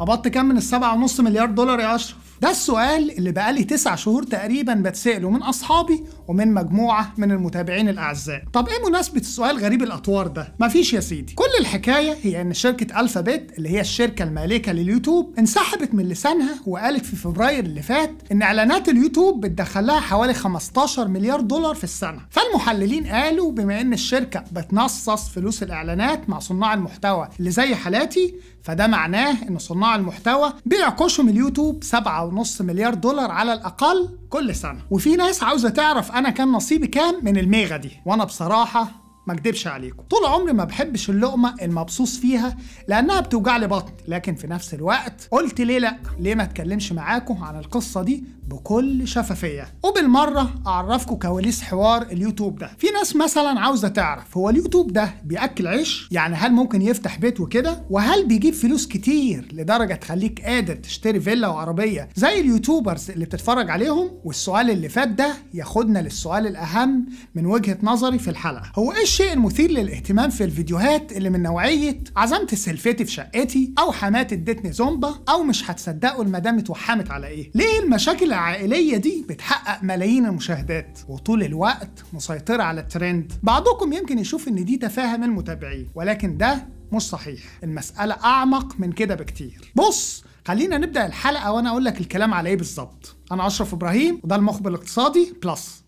قبضت كام من السبعة ونص مليار دولار يا أشرف؟ ده السؤال اللي بقالي تسع شهور تقريبا بتسأله من أصحابي ومن مجموعة من المتابعين الأعزاء طب إيه مناسبة السؤال غريب الأطوار ده؟ مفيش يا سيدي كل الحكاية هي إن شركة ألفابيت اللي هي الشركة المالكة لليوتيوب انسحبت من لسانها وقالت في فبراير اللي فات إن إعلانات اليوتيوب بتدخلها حوالي 15 مليار دولار في السنة فالمحللين قالوا بما إن الشركة بتنصص فلوس الإعلانات مع صناع المحتوى اللي زي حالاتي فده معناه إن صناع صناع المحتوى بيعكشهم اليوتيوب 7.5 مليار دولار على الاقل كل سنه وفي ناس عاوزه تعرف انا كان نصيبي كام من الميغا دي وانا بصراحه ما اكدبش عليكم طول عمري ما بحبش اللقمه المبصوص فيها لانها بتوجع لي بطني لكن في نفس الوقت قلت ليه لا ليه ما اتكلمش معاكم عن القصه دي بكل شفافيه وبالمره اعرفكم كواليس حوار اليوتيوب ده في ناس مثلا عاوزه تعرف هو اليوتيوب ده بياكل عيش يعني هل ممكن يفتح بيت وكده وهل بيجيب فلوس كتير لدرجه تخليك قادر تشتري فيلا وعربيه زي اليوتيوبرز اللي بتتفرج عليهم والسؤال اللي فات ده ياخدنا للسؤال الاهم من وجهه نظري في الحلقه هو ايش الشيء المثير للاهتمام في الفيديوهات اللي من نوعية عزمت سلفتي في شقتي أو حماتي ادتني زومبا أو مش هتصدقوا المدام اتوحمت على إيه ليه المشاكل العائلية دي بتحقق ملايين المشاهدات وطول الوقت مسيطرة على الترند بعضكم يمكن يشوف إن دي تفاهة من المتابعين ولكن ده مش صحيح المسألة أعمق من كده بكتير بص خلينا نبدأ الحلقة وأنا أقول لك الكلام على إيه بالظبط أنا أشرف إبراهيم وده المخبر الاقتصادي بلس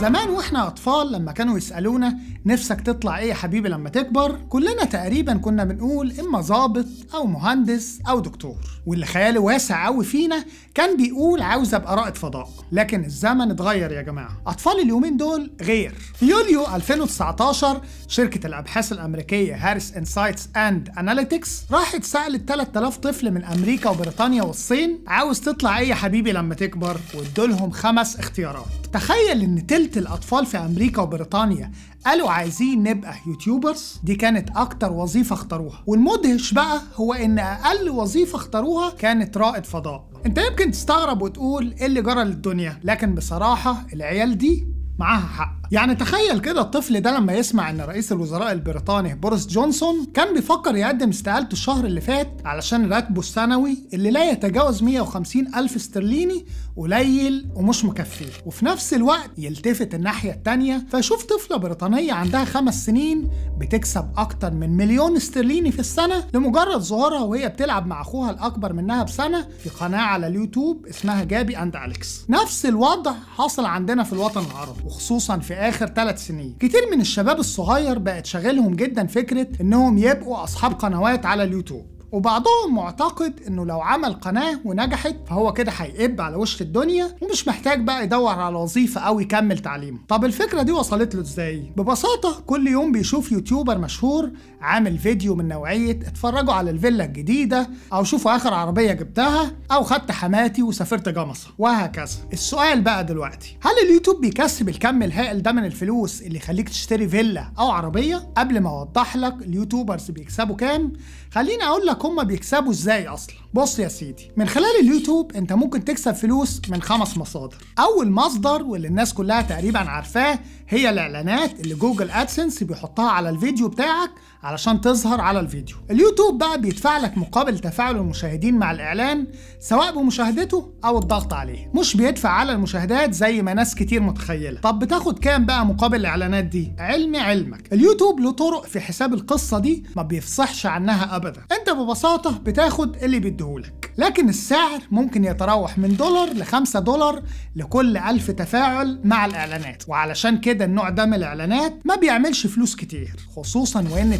زمان واحنا اطفال لما كانوا يسالونا نفسك تطلع ايه يا حبيبي لما تكبر كلنا تقريبا كنا بنقول اما ظابط او مهندس او دكتور واللي خياله واسع قوي فينا كان بيقول عاوز ابقى رائد فضاء لكن الزمن اتغير يا جماعه اطفال اليومين دول غير في يوليو 2019 شركه الابحاث الامريكيه هارس انسايتس اند اناليتكس راحت سالت 3000 طفل من امريكا وبريطانيا والصين عاوز تطلع ايه يا حبيبي لما تكبر وادولهم خمس اختيارات تخيل ان تل قابلت الأطفال في أمريكا وبريطانيا قالوا عايزين نبقى يوتيوبرز دي كانت أكتر وظيفة اختاروها والمدهش بقى هو إن أقل وظيفة اختاروها كانت رائد فضاء أنت يمكن تستغرب وتقول إيه اللي جرى للدنيا لكن بصراحة العيال دي معاها حق يعني تخيل كده الطفل ده لما يسمع ان رئيس الوزراء البريطاني بوريس جونسون كان بيفكر يقدم استقالته الشهر اللي فات علشان راتبه السنوي اللي لا يتجاوز 150 ألف استرليني قليل ومش مكفيه وفي نفس الوقت يلتفت الناحية الثانيه فيشوف طفلة بريطانية عندها خمس سنين بتكسب أكتر من مليون استرليني في السنة لمجرد ظهورها وهي بتلعب مع أخوها الأكبر منها بسنة في قناة على اليوتيوب اسمها جابي أند أليكس نفس الوضع حصل عندنا في الوطن العربي وخصوصا في اخر ثلاث سنين كتير من الشباب الصغير بقت شاغلهم جدا فكره انهم يبقوا اصحاب قنوات على اليوتيوب وبعضهم معتقد انه لو عمل قناه ونجحت فهو كده هيقب على وش الدنيا ومش محتاج بقى يدور على وظيفه او يكمل تعليمه طب الفكره دي وصلت له ازاي ببساطه كل يوم بيشوف يوتيوبر مشهور عامل فيديو من نوعيه اتفرجوا على الفيلا الجديده او شوفوا اخر عربيه جبتها او خدت حماتي وسافرت جمصه وهكذا السؤال بقى دلوقتي هل اليوتيوب بيكسب الكم الهائل ده من الفلوس اللي يخليك تشتري فيلا او عربيه قبل ما اوضح لك اليوتيوبرز بيكسبوا كام خليني اقول لك هما بيكسبوا ازاي اصلا بص يا سيدي من خلال اليوتيوب انت ممكن تكسب فلوس من خمس مصادر اول مصدر واللي الناس كلها تقريبا عارفاه هي الاعلانات اللي جوجل ادسنس بيحطها على الفيديو بتاعك علشان تظهر على الفيديو اليوتيوب بقى بيدفع لك مقابل تفاعل المشاهدين مع الاعلان سواء بمشاهدته او الضغط عليه مش بيدفع على المشاهدات زي ما ناس كتير متخيله طب بتاخد كام بقى مقابل الاعلانات دي علم علمك اليوتيوب له طرق في حساب القصه دي ما بيفصحش عنها ابدا انت ببساطه بتاخد اللي بيديهولك لكن السعر ممكن يتراوح من دولار ل 5 دولار لكل 1000 تفاعل مع الاعلانات وعلشان كده كده النوع ده من الاعلانات ما بيعملش فلوس كتير خصوصا وان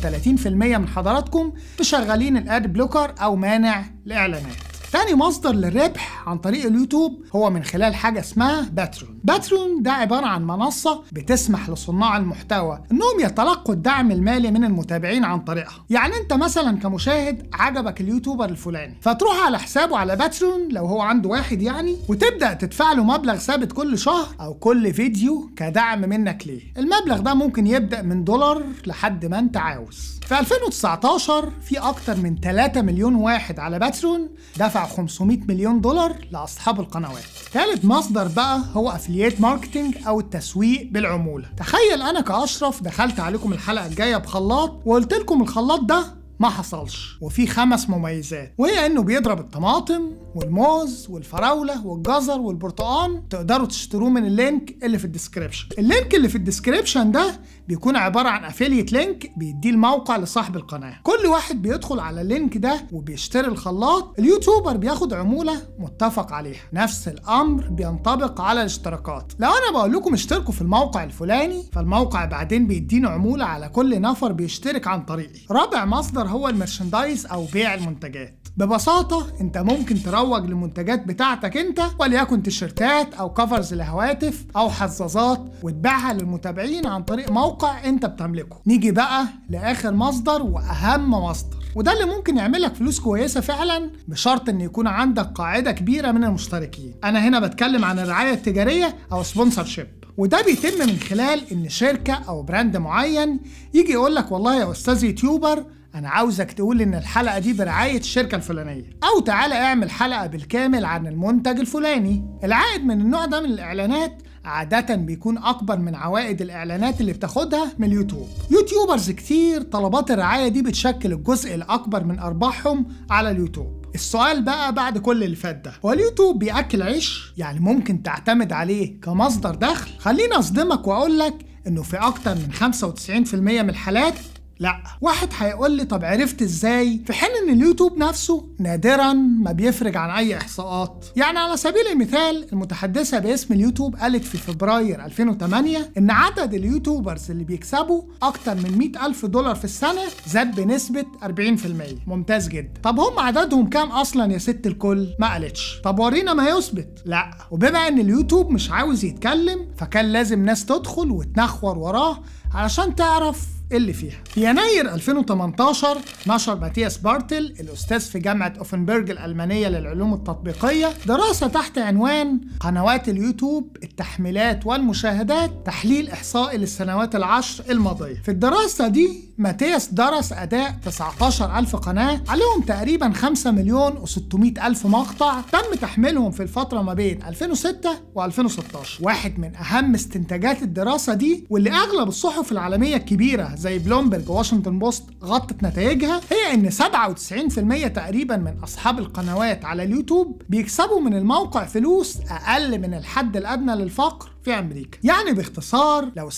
30% من حضراتكم مشغلين الاد بلوكر او مانع الاعلانات تاني مصدر للربح عن طريق اليوتيوب هو من خلال حاجة اسمها باتريون باتريون ده عبارة عن منصة بتسمح لصناع المحتوى انهم يتلقوا الدعم المالي من المتابعين عن طريقها يعني انت مثلا كمشاهد عجبك اليوتيوبر الفلاني فتروح على حسابه على باتريون لو هو عنده واحد يعني وتبدأ تدفع له مبلغ ثابت كل شهر او كل فيديو كدعم منك ليه المبلغ ده ممكن يبدأ من دولار لحد ما انت عاوز في 2019 في أكتر من 3 مليون واحد على باترون دفع 500 مليون دولار لأصحاب القنوات ثالث مصدر بقى هو أفلييت ماركتينج أو التسويق بالعمولة تخيل أنا كأشرف دخلت عليكم الحلقة الجاية بخلاط وقلت لكم الخلاط ده ما حصلش وفي خمس مميزات وهي انه بيضرب الطماطم والموز والفراوله والجزر والبرتقان تقدروا تشتروه من اللينك اللي في الديسكربشن اللينك اللي في الديسكربشن ده بيكون عباره عن افيليت لينك بيديه الموقع لصاحب القناه كل واحد بيدخل على اللينك ده وبيشتري الخلاط اليوتيوبر بياخد عموله متفق عليها نفس الامر بينطبق على الاشتراكات لو انا بقول لكم اشتركوا في الموقع الفلاني فالموقع بعدين بيديني عموله على كل نفر بيشترك عن طريقي رابع مصدر اكتر هو المرشندايز او بيع المنتجات ببساطة انت ممكن تروج للمنتجات بتاعتك انت وليكن تيشيرتات او كفرز لهواتف او حظاظات وتبيعها للمتابعين عن طريق موقع انت بتملكه نيجي بقى لاخر مصدر واهم مصدر وده اللي ممكن يعملك فلوس كويسة فعلا بشرط ان يكون عندك قاعدة كبيرة من المشتركين انا هنا بتكلم عن الرعاية التجارية او شيب وده بيتم من خلال ان شركه او براند معين يجي يقول لك والله يا استاذ يوتيوبر انا عاوزك تقول ان الحلقه دي برعايه الشركه الفلانيه او تعالى اعمل حلقه بالكامل عن المنتج الفلاني العائد من النوع ده من الاعلانات عادة بيكون أكبر من عوائد الإعلانات اللي بتاخدها من اليوتيوب. يوتيوبرز كتير طلبات الرعاية دي بتشكل الجزء الأكبر من أرباحهم على اليوتيوب. السؤال بقى بعد كل اللي فات ده، هو اليوتيوب بيأكل عيش؟ يعني ممكن تعتمد عليه كمصدر دخل؟ خليني أصدمك وأقول لك إنه في أكتر من 95% من الحالات لا واحد هيقول لي طب عرفت ازاي في حين ان اليوتيوب نفسه نادرا ما بيفرج عن اي احصاءات يعني على سبيل المثال المتحدثه باسم اليوتيوب قالت في فبراير 2008 ان عدد اليوتيوبرز اللي بيكسبوا اكتر من 100 الف دولار في السنه زاد بنسبه 40% ممتاز جدا طب هم عددهم كام اصلا يا ست الكل ما قالتش طب ورينا ما يثبت لا وبما ان اليوتيوب مش عاوز يتكلم فكان لازم ناس تدخل وتنخور وراه علشان تعرف اللي فيها في يناير 2018 نشر ماتياس بارتل الأستاذ في جامعة أوفنبرج الألمانية للعلوم التطبيقية دراسة تحت عنوان قنوات اليوتيوب التحميلات والمشاهدات تحليل إحصائي للسنوات العشر الماضية في الدراسة دي ماتياس درس أداء 19000 قناة عليهم تقريبا 5 مليون و600 ألف مقطع تم تحميلهم في الفترة ما بين 2006 و2016 واحد من أهم استنتاجات الدراسة دي واللي أغلب الصحف العالمية الكبيرة زي بلومبرج واشنطن بوست غطت نتائجها هي إن 97% تقريبا من أصحاب القنوات على اليوتيوب بيكسبوا من الموقع فلوس أقل من الحد الأدنى للفقر في أمريكا يعني باختصار لو ال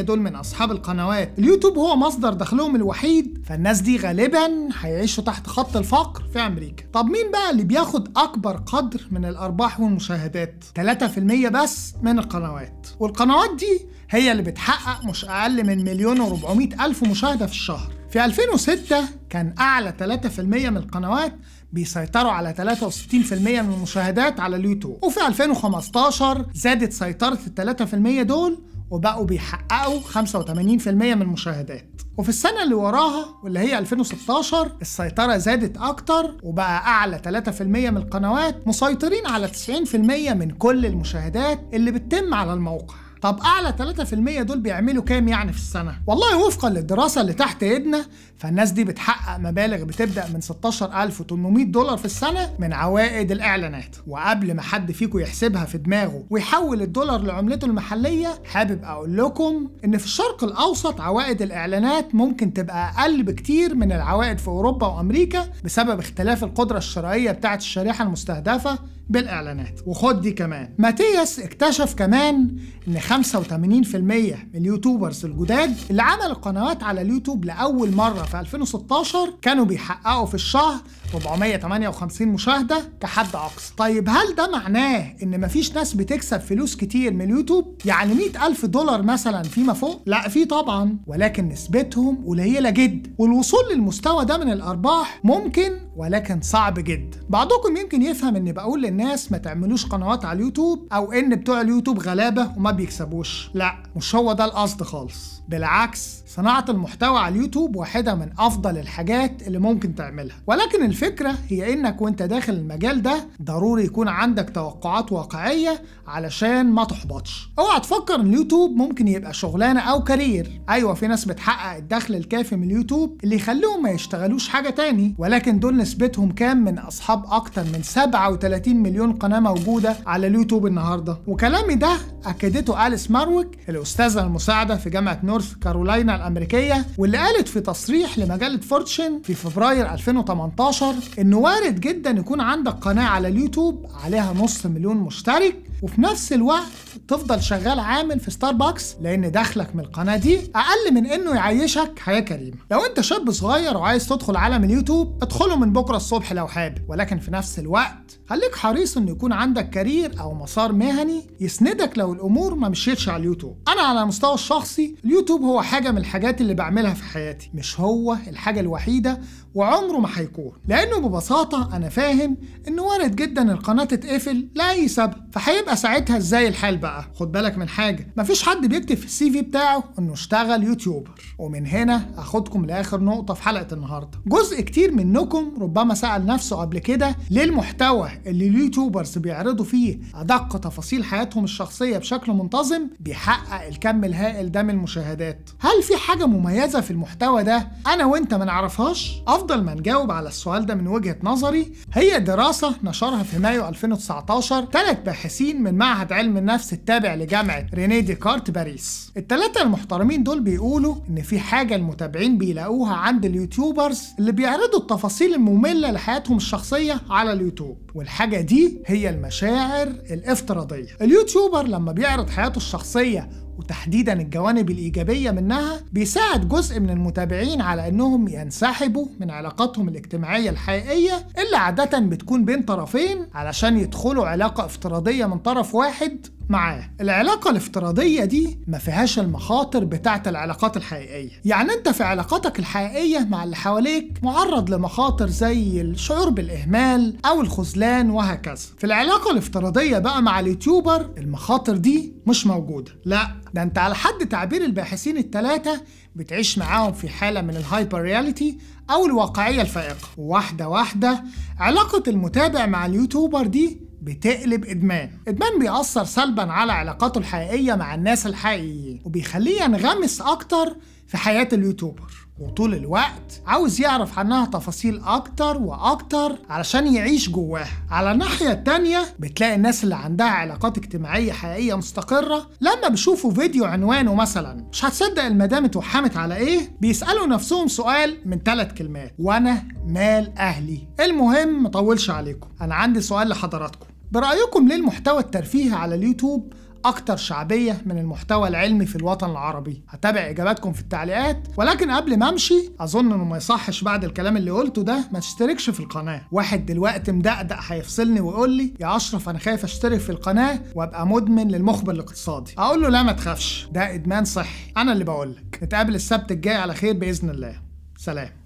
97% دول من أصحاب القنوات اليوتيوب هو مصدر دخلهم الوحيد فالناس دي غالبا هيعيشوا تحت خط الفقر في أمريكا طب مين بقى اللي بياخد أكبر قدر من الأرباح والمشاهدات 3% بس من القنوات والقنوات دي هي اللي بتحقق مش أقل من مليون و ألف مشاهدة في الشهر في 2006 كان أعلى 3% من القنوات بيسيطروا على 63% من المشاهدات على اليوتيوب وفي 2015 زادت سيطرة ال 3% دول وبقوا بيحققوا 85% من المشاهدات وفي السنة اللي وراها واللي هي 2016 السيطرة زادت أكتر وبقى أعلى 3% من القنوات مسيطرين على 90% من كل المشاهدات اللي بتتم على الموقع طب اعلى 3% دول بيعملوا كام يعني في السنه والله وفقا للدراسه اللي تحت ايدنا فالناس دي بتحقق مبالغ بتبدا من 16800 دولار في السنه من عوائد الاعلانات وقبل ما حد فيكم يحسبها في دماغه ويحول الدولار لعملته المحليه حابب اقول لكم ان في الشرق الاوسط عوائد الاعلانات ممكن تبقى اقل بكتير من العوائد في اوروبا وامريكا بسبب اختلاف القدره الشرائيه بتاعه الشريحه المستهدفه بالاعلانات وخد دي كمان ماتياس اكتشف كمان ان 85% من اليوتيوبرز الجداد اللي عملوا قنوات على اليوتيوب لاول مره في 2016 كانوا بيحققوا في الشهر 458 مشاهده كحد اقصى طيب هل ده معناه ان مفيش ناس بتكسب فلوس كتير من اليوتيوب يعني 100000 دولار مثلا فيما فوق لا في طبعا ولكن نسبتهم قليله جدا والوصول للمستوى ده من الارباح ممكن ولكن صعب جدا بعضكم يمكن يفهم اني بقول ان الناس ما تعملوش قنوات على اليوتيوب او ان بتوع اليوتيوب غلابه وما بيكسبوش لا مش هو ده القصد خالص بالعكس صناعة المحتوى على اليوتيوب واحدة من أفضل الحاجات اللي ممكن تعملها ولكن الفكرة هي إنك وإنت داخل المجال ده ضروري يكون عندك توقعات واقعية علشان ما تحبطش اوعى تفكر إن اليوتيوب ممكن يبقى شغلانة أو كارير أيوة في ناس بتحقق الدخل الكافي من اليوتيوب اللي يخليهم ما يشتغلوش حاجة تاني ولكن دول نسبتهم كام من أصحاب أكتر من 37 مليون قناة موجودة على اليوتيوب النهاردة وكلامي ده أكدته أليس مروك الأستاذة المساعدة في جامعة نور نورث كارولاينا الامريكيه واللي قالت في تصريح لمجله فورتشن في فبراير 2018 انه وارد جدا يكون عندك قناه على اليوتيوب عليها نص مليون مشترك وفي نفس الوقت تفضل شغال عامل في ستاربكس لان دخلك من القناه دي اقل من انه يعيشك حياه كريمه لو انت شاب صغير وعايز تدخل عالم اليوتيوب ادخله من بكره الصبح لو حابب ولكن في نفس الوقت خليك حريص ان يكون عندك كارير او مسار مهني يسندك لو الامور ما مشيتش على اليوتيوب انا على المستوى الشخصي اليوتيوب هو حاجه من الحاجات اللي بعملها في حياتي مش هو الحاجه الوحيده وعمره ما هيكون لانه ببساطه انا فاهم ان وارد جدا القناه تتقفل لاي سبب فهيبقى ساعتها ازاي الحال بقى خد بالك من حاجه مفيش حد بيكتب في السي في بتاعه انه اشتغل يوتيوبر ومن هنا اخدكم لاخر نقطه في حلقه النهارده جزء كتير منكم ربما سال نفسه قبل كده ليه المحتوى اللي اليوتيوبرز بيعرضوا فيه أدق تفاصيل حياتهم الشخصية بشكل منتظم بيحقق الكم الهائل ده من المشاهدات هل في حاجة مميزة في المحتوى ده أنا وإنت ما نعرفهاش؟ أفضل ما نجاوب على السؤال ده من وجهة نظري هي دراسة نشرها في مايو 2019 ثلاث باحثين من معهد علم النفس التابع لجامعة رينيه ديكارت باريس الثلاثة المحترمين دول بيقولوا إن في حاجة المتابعين بيلاقوها عند اليوتيوبرز اللي بيعرضوا التفاصيل المملة لحياتهم الشخصية على اليوتيوب الحاجة دي هي المشاعر الافتراضية اليوتيوبر لما بيعرض حياته الشخصية وتحديدا الجوانب الإيجابية منها بيساعد جزء من المتابعين على أنهم ينسحبوا من علاقاتهم الاجتماعية الحقيقية اللي عادة بتكون بين طرفين علشان يدخلوا علاقة افتراضية من طرف واحد معاه العلاقة الافتراضية دي ما فيهاش المخاطر بتاعة العلاقات الحقيقية يعني انت في علاقاتك الحقيقية مع اللي حواليك معرض لمخاطر زي الشعور بالإهمال أو الخذلان وهكذا في العلاقة الافتراضية بقى مع اليوتيوبر المخاطر دي مش موجودة لا ده انت على حد تعبير الباحثين التلاتة بتعيش معاهم في حالة من الهايبر رياليتي أو الواقعية الفائقة واحدة واحدة علاقة المتابع مع اليوتيوبر دي بتقلب إدمان إدمان بيأثر سلبا على علاقاته الحقيقية مع الناس الحقيقيين وبيخليه ينغمس أكتر في حياة اليوتيوبر وطول الوقت عاوز يعرف عنها تفاصيل أكتر وأكتر علشان يعيش جواها على الناحية التانية بتلاقي الناس اللي عندها علاقات اجتماعية حقيقية مستقرة لما بيشوفوا فيديو عنوانه مثلا مش هتصدق المدام اتوحمت على ايه بيسألوا نفسهم سؤال من ثلاث كلمات وأنا مال أهلي المهم مطولش عليكم أنا عندي سؤال لحضراتكم برأيكم ليه المحتوى الترفيهي على اليوتيوب اكتر شعبيه من المحتوى العلمي في الوطن العربي هتابع اجاباتكم في التعليقات ولكن قبل ما امشي اظن انه ما يصحش بعد الكلام اللي قلته ده ما تشتركش في القناه واحد دلوقتي مدقدق هيفصلني ويقول لي يا اشرف انا خايف اشترك في القناه وابقى مدمن للمخبر الاقتصادي اقول له لا ما تخافش ده ادمان صحي انا اللي بقول لك نتقابل السبت الجاي على خير باذن الله سلام